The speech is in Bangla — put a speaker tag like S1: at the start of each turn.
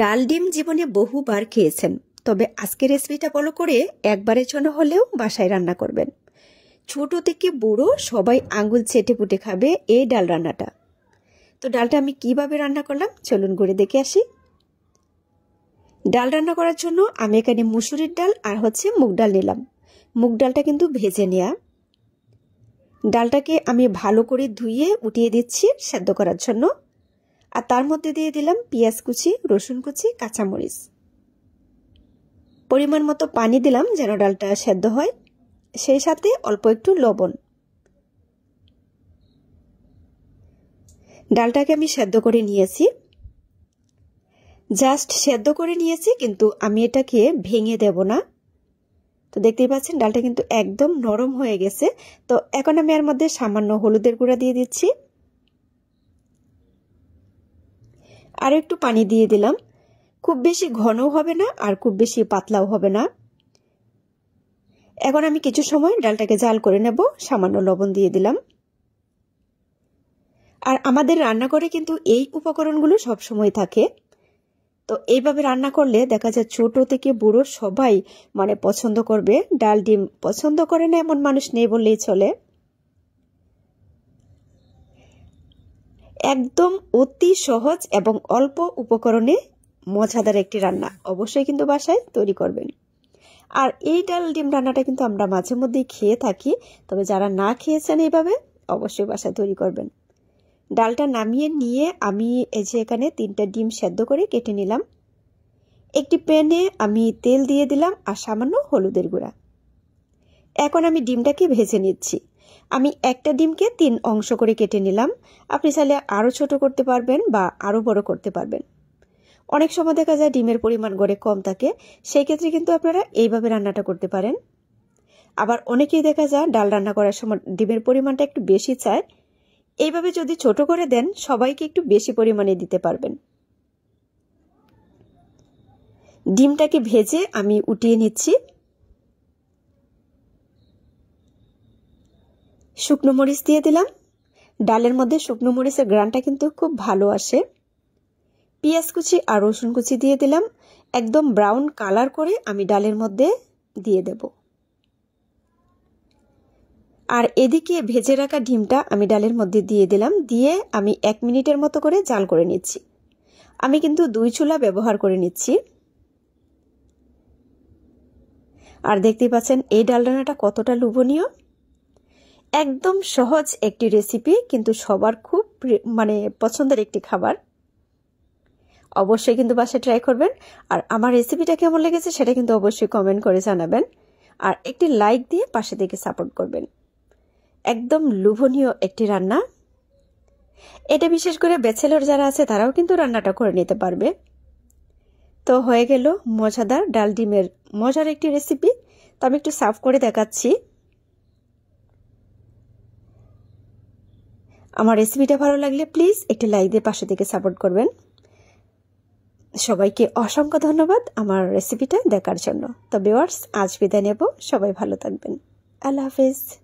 S1: ডাল ডিম জীবনে বহুবার খেয়েছেন তবে আজকের রেসিপিটা ফলো করে একবারের জন্য হলেও বাসায় রান্না করবেন ছোট থেকে বুড়ো সবাই আঙুল ছেটে পুটে খাবে এই ডাল রান্নাটা তো ডালটা আমি কিভাবে রান্না করলাম চলুন ঘুরে দেখে আসি ডাল রান্না করার জন্য আমি এখানে মুসুরির ডাল আর হচ্ছে মুগ ডাল নিলাম মুগ ডালটা কিন্তু ভেজে নেয়া ডালটাকে আমি ভালো করে ধুয়ে উঠিয়ে দিচ্ছি সেদ্ধ করার জন্য আর তার মধ্যে দিয়ে দিলাম পেঁয়াজ কুচি রসুন কুচি কাঁচামরিচ পরিমাণ মতো পানি দিলাম যেন ডালটা সেদ্ধ হয় সেই সাথে অল্প একটু লবণ ডালটাকে আমি সেদ্ধ করে নিয়েছি জাস্ট সেদ্ধ করে নিয়েছি কিন্তু আমি এটাকে ভেঙে দেব না তো দেখতেই পাচ্ছেন ডালটা কিন্তু একদম নরম হয়ে গেছে তো এখন আমি এর মধ্যে সামান্য হলুদের গুঁড়া দিয়ে দিচ্ছি আর একটু পানি দিয়ে দিলাম খুব বেশি ঘনও হবে না আর খুব বেশি পাতলাও হবে না এখন আমি কিছু সময় ডালটাকে জাল করে নেব সামান্য লবণ দিয়ে দিলাম আর আমাদের রান্নাঘরে কিন্তু এই উপকরণগুলো সব সময় থাকে তো এইভাবে রান্না করলে দেখা যায় ছোট থেকে বুড়ো সবাই মানে পছন্দ করবে ডাল ডিম পছন্দ করে না এমন মানুষ নেই বললেই চলে একদম অতি সহজ এবং অল্প উপকরণে মজাদার একটি রান্না অবশ্যই কিন্তু বাসায় তৈরি করবেন আর এই ডাল ডিম রান্নাটা কিন্তু আমরা মাঝে মধ্যেই খেয়ে থাকি তবে যারা না খেয়েছেন এইভাবে অবশ্যই বাসায় তৈরি করবেন ডালটা নামিয়ে নিয়ে আমি এই যে এখানে তিনটা ডিম সেদ্ধ করে কেটে নিলাম একটি প্যানে আমি তেল দিয়ে দিলাম আর সামান্য হলুদের গুঁড়া এখন আমি ডিমটাকে ভেজে নিচ্ছি আমি একটা ডিমকে তিন অংশ করে কেটে নিলাম আপনি চাইলে আরও ছোট করতে পারবেন বা আরও বড় করতে পারবেন অনেক সময় দেখা যায় ডিমের পরিমাণ গড়ে কম থাকে সেই ক্ষেত্রে কিন্তু আপনারা এইভাবে রান্নাটা করতে পারেন আবার অনেকেই দেখা যায় ডাল রান্না করার সময় ডিমের পরিমাণটা একটু বেশি চায় এইভাবে যদি ছোট করে দেন সবাইকে একটু বেশি পরিমাণে দিতে পারবেন ডিমটাকে ভেজে আমি উঠিয়ে নিচ্ছি শুকনো মরিচ দিয়ে দিলাম ডালের মধ্যে শুকনো মরিচের গ্রানটা কিন্তু খুব ভালো আসে পেঁয়াজ কুচি আর রসুন কুচি দিয়ে দিলাম একদম ব্রাউন কালার করে আমি ডালের মধ্যে দিয়ে দেব আর এদিকে ভেজে রাখা ডিমটা আমি ডালের মধ্যে দিয়ে দিলাম দিয়ে আমি এক মিনিটের মতো করে জাল করে নিচ্ছি আমি কিন্তু দুই চুলা ব্যবহার করে নিচ্ছি আর দেখতেই পাচ্ছেন এই ডাল কতটা লোভনীয় একদম সহজ একটি রেসিপি কিন্তু সবার খুব মানে পছন্দের একটি খাবার অবশ্যই কিন্তু বাসায় ট্রাই করবেন আর আমার রেসিপিটা কেমন লেগেছে সেটা কিন্তু অবশ্যই কমেন্ট করে জানাবেন আর একটি লাইক দিয়ে পাশে থেকে সাপোর্ট করবেন একদম লোভনীয় একটি রান্না এটা বিশেষ করে ব্যাচেলর যারা আছে তারাও কিন্তু রান্নাটা করে নিতে পারবে তো হয়ে গেল মজাদার ডাল ডিমের মজার একটি রেসিপি তো আমি একটু সার্ভ করে দেখাচ্ছি আমার রেসিপিটা ভালো লাগলে প্লিজ একটি লাইক দিয়ে পাশে থেকে সাপোর্ট করবেন সবাইকে অসংখ্য ধন্যবাদ আমার রেসিপিটা দেখার জন্য তো ভিওয়ার্স আজ বিদায় নেব সবাই ভালো থাকবেন আল্লাহ হাফিজ